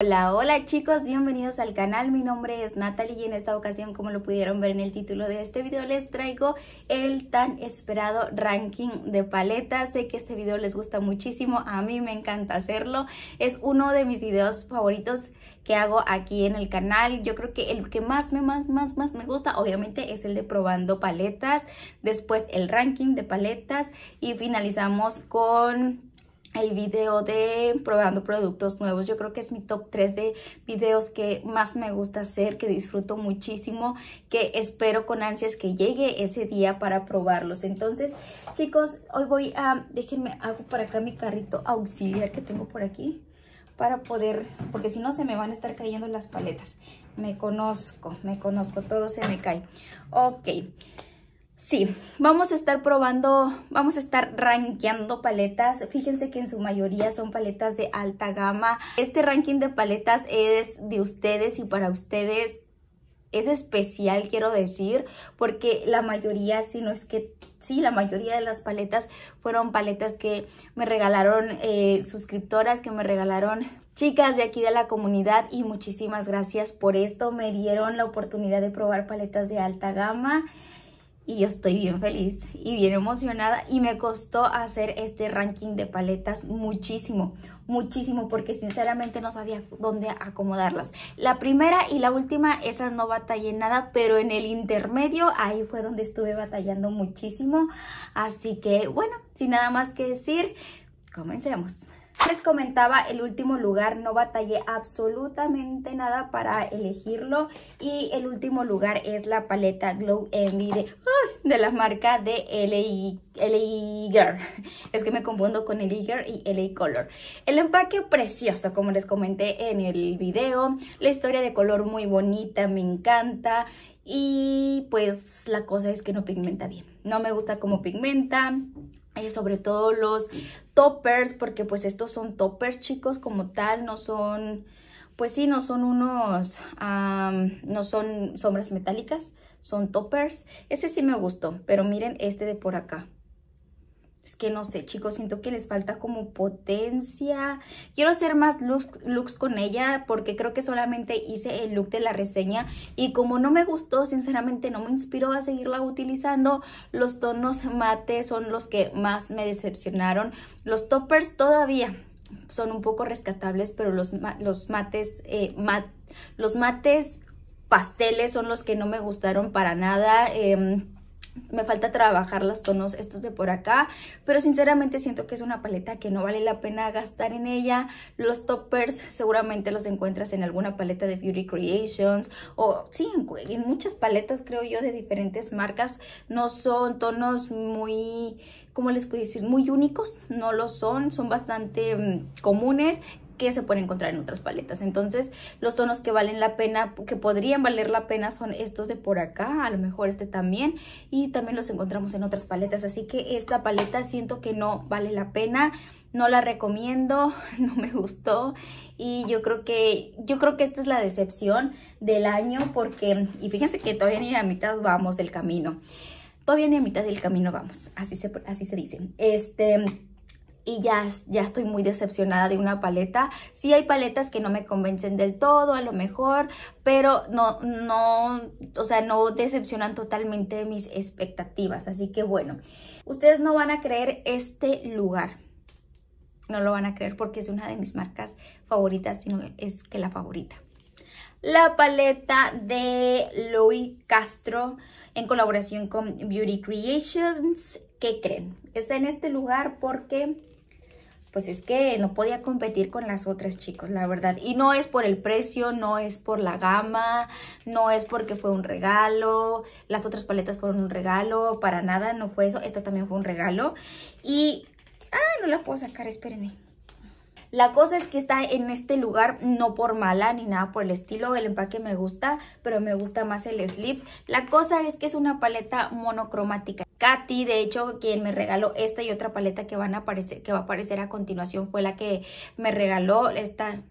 Hola, hola chicos, bienvenidos al canal, mi nombre es Natalie y en esta ocasión como lo pudieron ver en el título de este video les traigo el tan esperado ranking de paletas, sé que este video les gusta muchísimo, a mí me encanta hacerlo, es uno de mis videos favoritos que hago aquí en el canal, yo creo que el que más, me, más, más, más me gusta obviamente es el de probando paletas, después el ranking de paletas y finalizamos con el video de probando productos nuevos. Yo creo que es mi top 3 de videos que más me gusta hacer, que disfruto muchísimo, que espero con ansias que llegue ese día para probarlos. Entonces, chicos, hoy voy a, déjenme, hago para acá mi carrito auxiliar que tengo por aquí para poder, porque si no se me van a estar cayendo las paletas. Me conozco, me conozco, todo se me cae. Ok. Sí, vamos a estar probando, vamos a estar rankeando paletas. Fíjense que en su mayoría son paletas de alta gama. Este ranking de paletas es de ustedes y para ustedes es especial, quiero decir, porque la mayoría, si no es que, sí, la mayoría de las paletas fueron paletas que me regalaron eh, suscriptoras, que me regalaron chicas de aquí de la comunidad y muchísimas gracias por esto. Me dieron la oportunidad de probar paletas de alta gama y yo estoy bien feliz y bien emocionada y me costó hacer este ranking de paletas muchísimo, muchísimo porque sinceramente no sabía dónde acomodarlas. La primera y la última, esas no batallé nada, pero en el intermedio ahí fue donde estuve batallando muchísimo. Así que bueno, sin nada más que decir, comencemos. Les comentaba el último lugar, no batallé absolutamente nada para elegirlo y el último lugar es la paleta Glow Envy de, la marca de LA, LA Girl. Es que me confundo con LA Girl y LA Color. El empaque precioso, como les comenté en el video, la historia de color muy bonita, me encanta y pues la cosa es que no pigmenta bien. No me gusta cómo pigmenta, sobre todo los toppers, porque pues estos son toppers chicos como tal, no son, pues sí, no son unos, no son sombras metálicas, son toppers. Ese sí me gustó, pero miren este de por acá es que no sé, chicos, siento que les falta como potencia. Quiero hacer más looks, con ella porque creo que solamente hice el look de la reseña y como no me gustó, sinceramente no me inspiró a seguirla utilizando. Los tonos mate son los que más me decepcionaron. Los toppers todavía son un poco rescatables, pero los, los mates, eh, los mates pasteles son los que no me gustaron para nada. Eh, me falta trabajar los tonos estos de por acá, pero sinceramente siento que es una paleta que no vale la pena gastar en ella. Los toppers seguramente los encuentras en alguna paleta de Beauty Creations o sí, en, muchas paletas creo yo de diferentes marcas. No son tonos muy, ¿cómo les puedo decir? Muy únicos, no lo son, son bastante mm, comunes que se pueden encontrar en otras paletas. Entonces, los tonos que valen la pena, que podrían valer la pena, son estos de por acá, a lo mejor este también, y también los encontramos en otras paletas. Así que esta paleta siento que no vale la pena, no la recomiendo, no me gustó, y yo creo que, yo creo que esta es la decepción del año, porque, y fíjense que todavía ni a mitad vamos del camino. Todavía ni a mitad del camino vamos, así se, así se dice. Este, y ya, ya estoy muy decepcionada de una paleta. Sí hay paletas que no me convencen del todo, a lo mejor, pero no, no, o sea, no decepcionan totalmente mis expectativas. Así que bueno, ustedes no van a creer este lugar. No lo van a creer porque es una de mis marcas favoritas, sino es que la favorita. La paleta de Louis Castro en colaboración con Beauty Creations. ¿Qué creen? Está en este lugar porque pues es que no podía competir con las otras chicos, la verdad. Y no es por el precio, no es por la gama, no es porque fue un regalo, las otras paletas fueron un regalo, para nada, no fue eso, esta también fue un regalo. Y, ah, no la puedo sacar, espérenme. La cosa es que está en este lugar, no por mala ni nada por el estilo, el empaque me gusta, pero me gusta más el slip. La cosa es que es una paleta monocromática. Katy, de hecho, quien me regaló esta y otra paleta que van a aparecer, que va a aparecer a continuación, fue la que me regaló esta,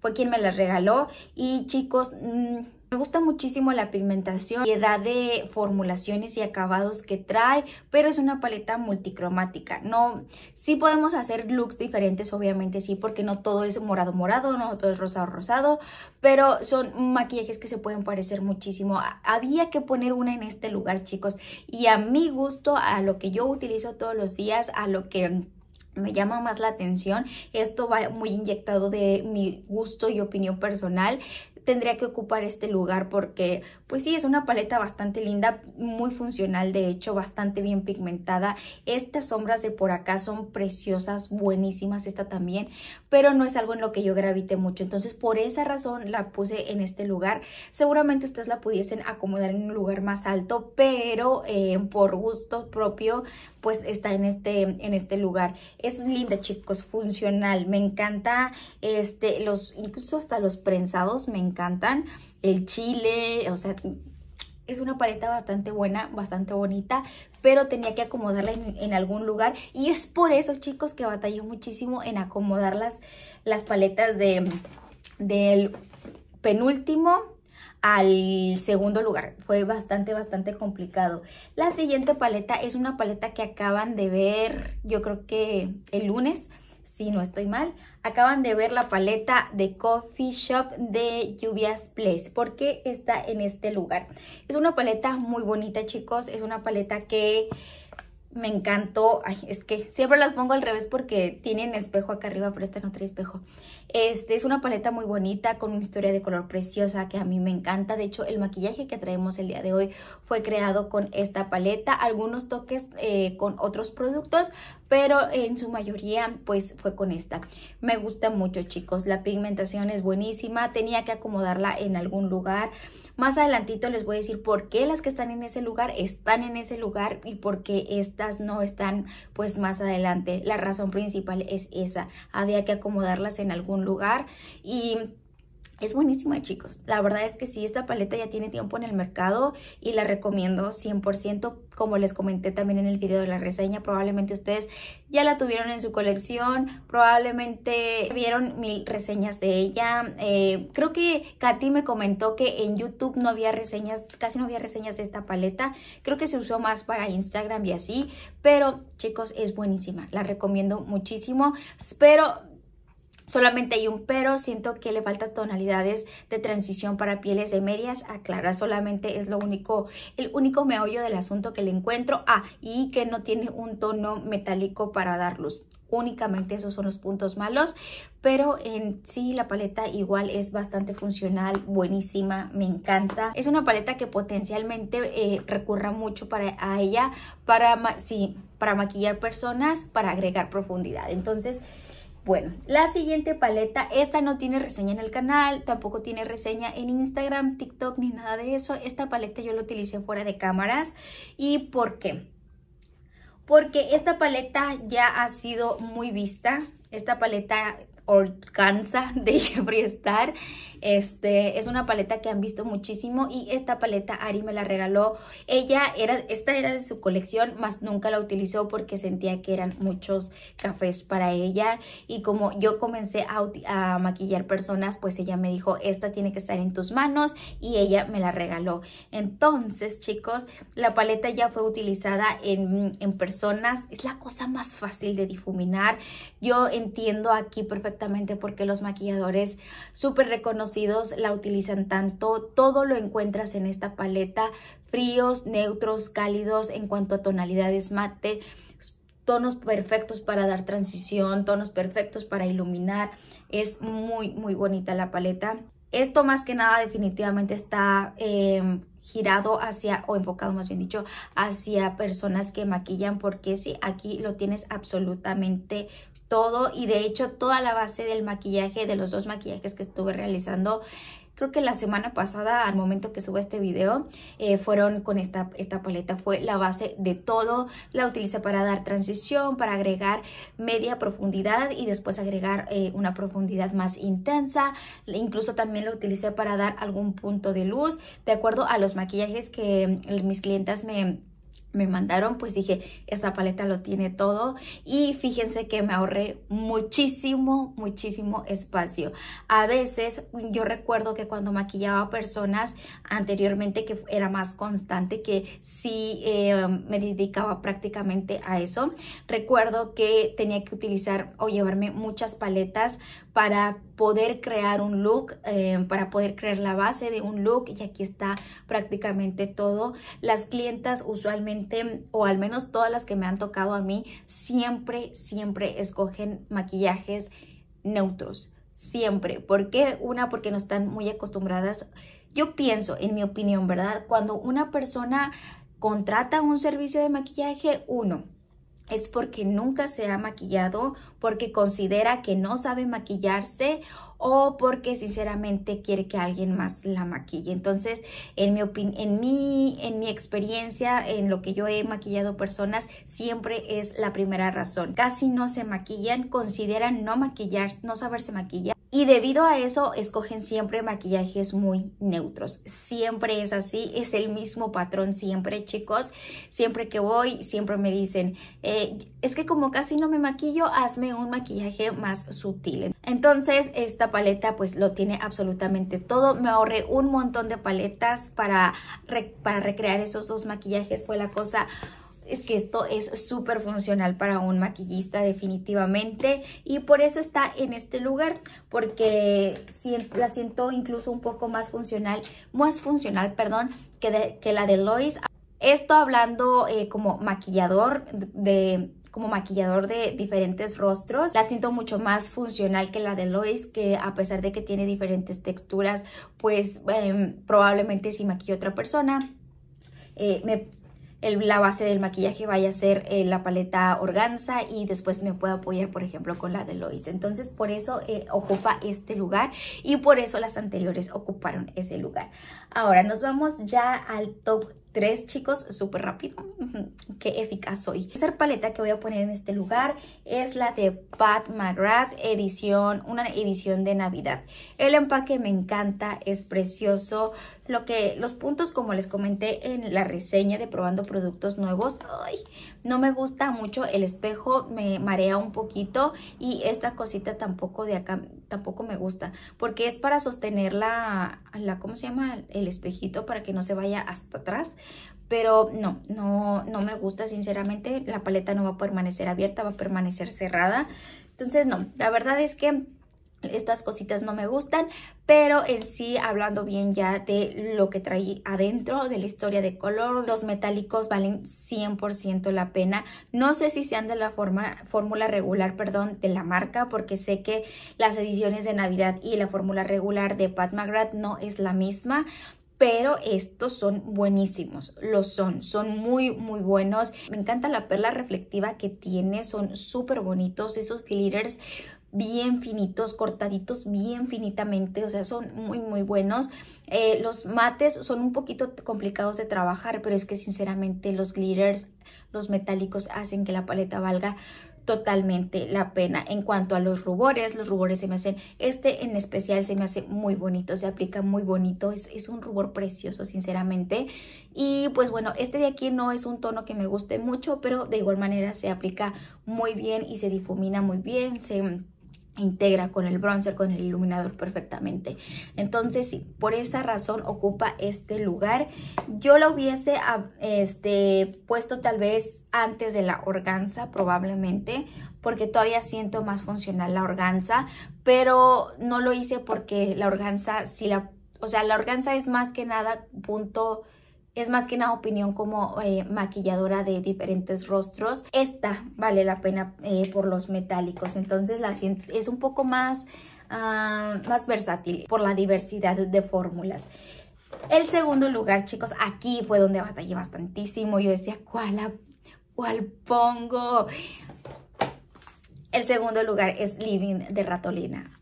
fue quien me la regaló. Y chicos, mm, me gusta muchísimo la pigmentación y edad de formulaciones y acabados que trae, pero es una paleta multicromática. No, sí podemos hacer looks diferentes, obviamente sí, porque no todo es morado morado, no todo es rosado rosado, pero son maquillajes que se pueden parecer muchísimo. Había que poner una en este lugar, chicos, y a mi gusto, a lo que yo utilizo todos los días, a lo que me llama más la atención. Esto va muy inyectado de mi gusto y opinión personal tendría que ocupar este lugar porque pues sí es una paleta bastante linda, muy funcional de hecho, bastante bien pigmentada. Estas sombras de por acá son preciosas, buenísimas esta también, pero no es algo en lo que yo gravité mucho. Entonces por esa razón la puse en este lugar. Seguramente ustedes la pudiesen acomodar en un lugar más alto, pero eh, por gusto propio pues está en este, en este lugar. Es linda chicos, funcional, me encanta este, los, incluso hasta los prensados, me encanta encantan. El chile, o sea, es una paleta bastante buena, bastante bonita, pero tenía que acomodarla en, algún lugar. Y es por eso, chicos, que batallé muchísimo en acomodar las, las paletas de, del penúltimo al segundo lugar. Fue bastante, bastante complicado. La siguiente paleta es una paleta que acaban de ver, yo creo que el lunes no estoy mal, acaban de ver la paleta de Coffee Shop de Lluvias Place, porque está en este lugar. Es una paleta muy bonita, chicos, es una paleta que me encantó. Ay, es que siempre las pongo al revés porque tienen espejo acá arriba, pero esta no trae espejo. Este es una paleta muy bonita con una historia de color preciosa que a mí me encanta. De hecho, el maquillaje que traemos el día de hoy fue creado con esta paleta. Algunos toques eh, con otros productos, pero en su mayoría pues fue con esta. Me gusta mucho chicos, la pigmentación es buenísima, tenía que acomodarla en algún lugar. Más adelantito les voy a decir por qué las que están en ese lugar están en ese lugar y por qué estas no están pues más adelante. La razón principal es esa, había que acomodarlas en algún lugar y es buenísima, chicos. La verdad es que sí, esta paleta ya tiene tiempo en el mercado y la recomiendo 100%, como les comenté también en el video de la reseña. Probablemente ustedes ya la tuvieron en su colección, probablemente vieron mil reseñas de ella. Eh, creo que Katy me comentó que en YouTube no había reseñas, casi no había reseñas de esta paleta. Creo que se usó más para Instagram y así, pero chicos, es buenísima. La recomiendo muchísimo, Espero... Solamente hay un pero, siento que le falta tonalidades de transición para pieles de medias a ah, solamente es lo único, el único meollo del asunto que le encuentro. Ah, y que no tiene un tono metálico para dar luz. Únicamente esos son los puntos malos, pero en sí la paleta igual es bastante funcional, buenísima, me encanta. Es una paleta que potencialmente eh, recurra mucho para a ella, para, para maquillar personas, para agregar profundidad. Entonces, bueno, la siguiente paleta, esta no tiene reseña en el canal, tampoco tiene reseña en Instagram, TikTok ni nada de eso. Esta paleta yo la utilicé fuera de cámaras. ¿Y por qué? Porque esta paleta ya ha sido muy vista. Esta paleta alcanza de Jeffree Star este, es una paleta que han visto muchísimo y esta paleta Ari me la regaló. Ella era, esta era de su colección, más nunca la utilizó porque sentía que eran muchos cafés para ella. Y como yo comencé a, maquillar personas, pues ella me dijo, esta tiene que estar en tus manos y ella me la regaló. Entonces, chicos, la paleta ya fue utilizada en, en personas. Es la cosa más fácil de difuminar. Yo entiendo aquí perfectamente por qué los maquilladores súper reconocen la utilizan tanto, todo lo encuentras en esta paleta, fríos, neutros, cálidos, en cuanto a tonalidades mate, tonos perfectos para dar transición, tonos perfectos para iluminar, es muy muy bonita la paleta. Esto más que nada definitivamente está em, girado hacia, o enfocado más bien dicho, hacia personas que maquillan porque sí, aquí lo tienes absolutamente todo y de hecho toda la base del maquillaje, de los dos maquillajes que estuve realizando, creo que la semana pasada al momento que subo este video, eh, fueron con esta, esta paleta, fue la base de todo, la utilicé para dar transición, para agregar media profundidad y después agregar eh, una profundidad más intensa, incluso también la utilicé para dar algún punto de luz, de acuerdo a los maquillajes que eh, mis clientas me me mandaron, pues dije, esta paleta lo tiene todo y fíjense que me ahorré muchísimo, muchísimo espacio. A veces yo recuerdo que cuando maquillaba personas anteriormente que era más constante, que sí eh, me dedicaba prácticamente a eso, recuerdo que tenía que utilizar o llevarme muchas paletas para poder crear un look, eh, para poder crear la base de un look y aquí está prácticamente todo. Las clientas usualmente, o al menos todas las que me han tocado a mí, siempre, siempre escogen maquillajes neutros, siempre. ¿Por qué? Una, porque no están muy acostumbradas. Yo pienso, en mi opinión, ¿verdad? Cuando una persona contrata un servicio de maquillaje, uno, es porque nunca se ha maquillado, porque considera que no sabe maquillarse o porque sinceramente quiere que alguien más la maquille. Entonces, en mi, en en mi experiencia, en lo que yo he maquillado personas, siempre es la primera razón. Casi no se maquillan, consideran no maquillarse, no saberse maquillar y debido a eso, escogen siempre maquillajes muy neutros. Siempre es así, es el mismo patrón siempre, chicos. Siempre que voy, siempre me dicen, eh, es que como casi no me maquillo, hazme un maquillaje más sutil. Entonces, esta paleta pues lo tiene absolutamente todo. Me ahorré un montón de paletas para, para recrear esos dos maquillajes. Fue la cosa es que esto es súper funcional para un maquillista definitivamente y por eso está en este lugar porque la siento incluso un poco más funcional, más funcional, perdón, que, que la de Lois. Esto hablando eh, como maquillador de como maquillador de diferentes rostros. La siento mucho más funcional que la de Lois, que a pesar de que tiene diferentes texturas, pues em, probablemente si maquillo a otra persona, eh, me la base del maquillaje vaya a ser eh, la paleta organza y después me puedo apoyar, por ejemplo, con la de Lois. Entonces, por eso eh, ocupa este lugar y por eso las anteriores ocuparon ese lugar. Ahora, nos vamos ya al top 3, chicos súper rápido. Qué eficaz soy. Esa paleta que voy a poner en este lugar es la de Pat McGrath edición, una edición de Navidad. El empaque me encanta, es precioso lo que los puntos como les comenté en la reseña de probando productos nuevos ay, no me gusta mucho el espejo me marea un poquito y esta cosita tampoco de acá tampoco me gusta porque es para sostener la, la ¿cómo se llama? el espejito para que no se vaya hasta atrás pero no, no, no me gusta sinceramente la paleta no va a permanecer abierta va a permanecer cerrada entonces no, la verdad es que estas cositas no me gustan, pero en sí hablando bien ya de lo que traí adentro, de la historia de color, los metálicos valen 100% la pena. No sé si sean de la fórmula regular, perdón, de la marca, porque sé que las ediciones de Navidad y la fórmula regular de Pat McGrath no es la misma, pero estos son buenísimos, lo son, son muy, muy buenos. Me encanta la perla reflectiva que tiene, son súper bonitos, esos glitters bien finitos, cortaditos bien finitamente, o sea, son muy, muy buenos. Eh, los mates son un poquito complicados de trabajar, pero es que sinceramente los glitters, los metálicos hacen que la paleta valga totalmente la pena. En cuanto a los rubores, los rubores se me hacen, este en especial se me hace muy bonito, se aplica muy bonito, es, es, un rubor precioso sinceramente. Y pues bueno, este de aquí no es un tono que me guste mucho, pero de igual manera se aplica muy bien y se difumina muy bien, se integra con el bronzer, con el iluminador perfectamente. Entonces, sí, por esa razón ocupa este lugar. Yo lo hubiese ah, este, puesto tal vez antes de la organza, probablemente, porque todavía siento más funcional la organza, pero no lo hice porque la organza, si la, o sea, la organza es más que nada punto es más que una opinión como eh, maquilladora de diferentes rostros. Esta vale la pena eh, por los metálicos, entonces la, es un poco más, ah, más versátil por la diversidad de fórmulas. El segundo lugar, chicos, aquí fue donde batallé bastantísimo. Yo decía, ¿cuál, cuál pongo? El segundo lugar es Living de Ratolina.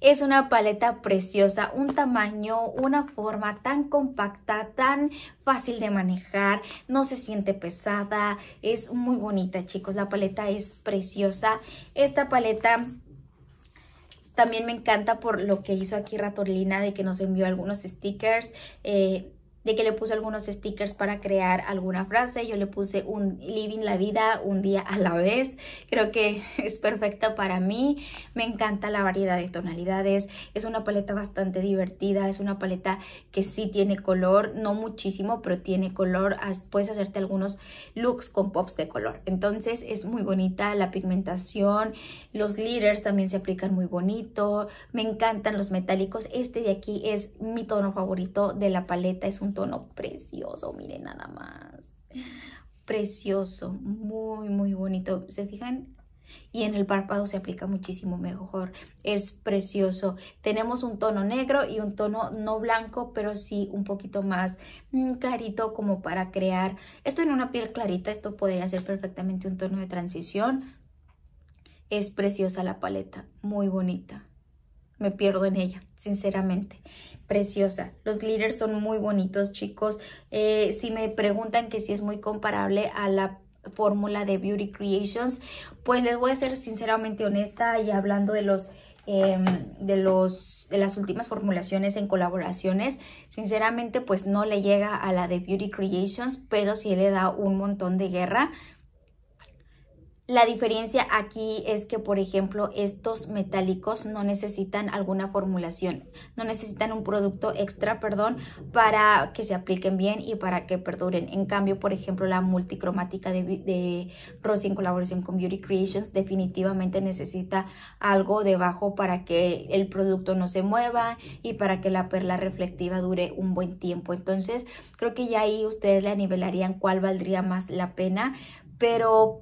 Es una paleta preciosa, un tamaño, una forma tan compacta, tan fácil de manejar, no se siente pesada, es muy bonita chicos, la paleta es preciosa. Esta paleta también me encanta por lo que hizo aquí Ratolina de que nos envió algunos stickers, eh, de que le puse algunos stickers para crear alguna frase. Yo le puse un living la vida un día a la vez. Creo que es perfecta para mí. Me encanta la variedad de tonalidades. Es una paleta bastante divertida. Es una paleta que sí tiene color. No muchísimo, pero tiene color. Puedes hacerte algunos looks con pops de color. Entonces es muy bonita la pigmentación. Los glitters también se aplican muy bonito. Me encantan los metálicos. Este de aquí es mi tono favorito de la paleta. Es un tono precioso, miren nada más. Precioso, muy, muy bonito. ¿Se fijan? Y en el párpado se aplica muchísimo mejor. Es precioso. Tenemos un tono negro y un tono no blanco, pero sí un poquito más mm, clarito como para crear. Esto en una piel clarita, esto podría ser perfectamente un tono de transición. Es preciosa la paleta, muy bonita. Me pierdo en ella, sinceramente preciosa. Los glitters son muy bonitos, chicos. Eh, si me preguntan que si es muy comparable a la fórmula de Beauty Creations, pues les voy a ser sinceramente honesta y hablando de los em, de, los, de las últimas formulaciones en colaboraciones. Sinceramente, pues no le llega a la de Beauty Creations, pero sí le da un montón de guerra. La diferencia aquí es que, por ejemplo, estos metálicos no necesitan alguna formulación, no necesitan un producto extra, perdón, para que se apliquen bien y para que perduren. En cambio, por ejemplo, la multicromática de, de Rosy en colaboración con Beauty Creations definitivamente necesita algo debajo para que el producto no se mueva y para que la perla reflectiva dure un buen tiempo. Entonces, creo que ya ahí ustedes le nivelarían cuál valdría más la pena, pero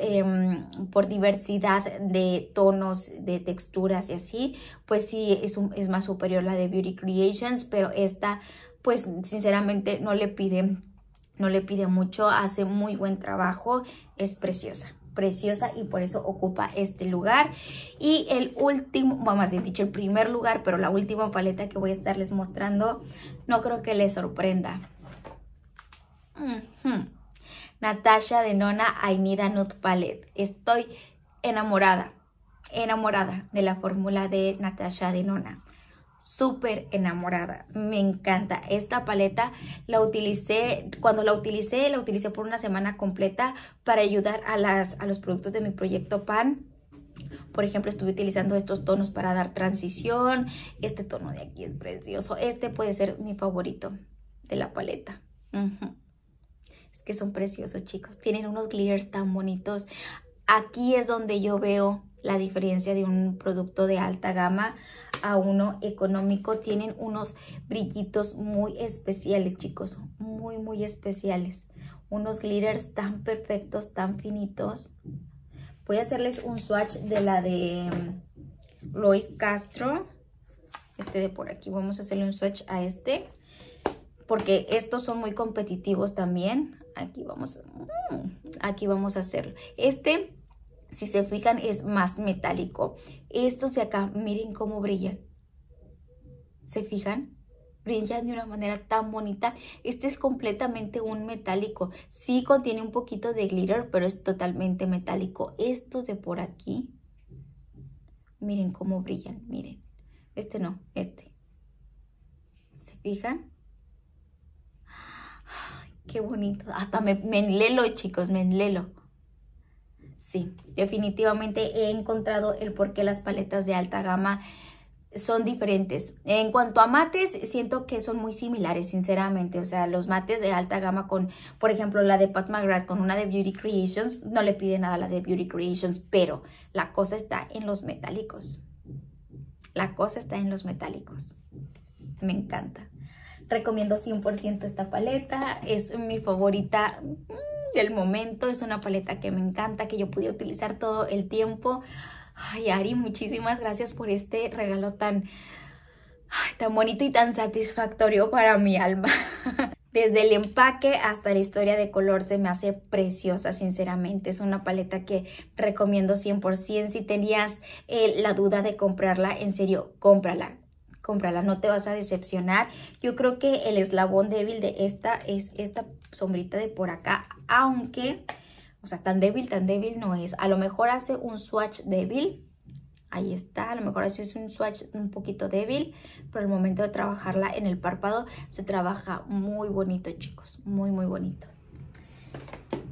em, por, diversidad de tonos, de texturas y así, pues sí es, es más superior la de Beauty Creations, pero esta pues sinceramente no le pide, no le pide mucho, hace muy buen trabajo, es preciosa preciosa y por eso ocupa este lugar. Y el último, vamos a dicho, el primer lugar, pero la última paleta que voy a estarles mostrando, no creo que les sorprenda. Natasha de Nona Ainida Nude Palette. Estoy enamorada, enamorada de la fórmula de Natasha de Nona. Súper enamorada, me encanta. Esta paleta la utilicé, cuando la utilicé, la utilicé por una semana completa para ayudar a, las, los productos de mi proyecto PAN. Por ejemplo, estuve utilizando estos tonos para dar transición. Este tono de aquí es precioso. Este puede ser mi favorito de la paleta que son preciosos, chicos. Tienen unos glitters tan bonitos. Aquí es donde yo veo la diferencia de un producto de alta gama a uno económico. Tienen unos brillitos muy especiales, chicos. Muy, muy especiales. Unos glitters tan perfectos, tan finitos. Voy a hacerles un swatch de la de mm, Lois Castro. Este de por aquí. Vamos a hacerle un swatch a este. Porque estos son muy competitivos también. Aquí vamos, mm, aquí vamos a hacerlo. Este, si se fijan, es más metálico. Estos de acá, miren cómo brillan. ¿Se fijan? brillan de una manera tan bonita. Este es completamente un metálico. Sí contiene un poquito de glitter, pero es totalmente metálico. Estos de por aquí, miren cómo brillan, miren. Este no, este. ¿Se fijan? Qué bonito. Hasta me, enlelo, chicos, me enlelo. Sí, definitivamente he encontrado el por qué las paletas de alta gama son diferentes. En cuanto a mates, siento que son muy similares, sinceramente. O sea, los mates de alta gama con, por ejemplo, la de Pat McGrath con una de Beauty Creations, no le pide nada a la de Beauty Creations, pero la cosa está en los metálicos. La cosa está en los metálicos. Me encanta. Recomiendo 100% esta paleta, es mi favorita mm, del momento, es una paleta que me encanta, que yo pude utilizar todo el tiempo. Ay, Ari, muchísimas gracias por este regalo tan, tan bonito y tan satisfactorio para mi alma. Desde el empaque hasta la historia de color se me hace preciosa, sinceramente. Es una paleta que recomiendo 100%. Si tenías eh, la duda de comprarla, en serio, cómprala cómprala, no te vas a decepcionar. Yo creo que el eslabón débil de esta es esta sombrita de por acá, aunque, o sea, tan débil, tan débil no es. A lo mejor hace un swatch débil, ahí está, a lo mejor hace es un swatch un poquito débil, pero el momento de trabajarla en el párpado se trabaja muy bonito, chicos, muy, muy bonito.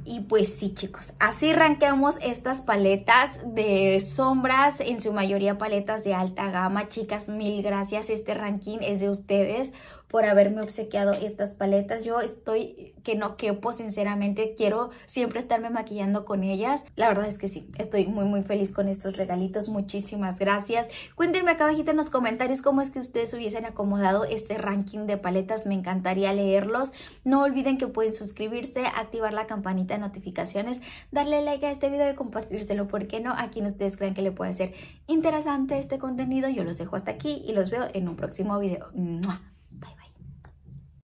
Y pues sí chicos, así ranqueamos estas paletas de sombras, en su mayoría paletas de alta gama. Chicas, mil gracias, este ranking es de ustedes por haberme obsequiado estas paletas. Yo estoy que no quepo, sinceramente, quiero siempre estarme maquillando con ellas. La verdad es que sí, estoy muy muy feliz con estos regalitos. Muchísimas gracias. Cuéntenme acá abajito en los comentarios cómo es que ustedes hubiesen acomodado este ranking de paletas. Me encantaría leerlos. No olviden que pueden suscribirse, activar la campanita de notificaciones, darle like a este video y compartírselo, ¿por qué no? A quien ustedes crean que le puede ser interesante este contenido. Yo los dejo hasta aquí y los veo en un próximo video. Bye bye.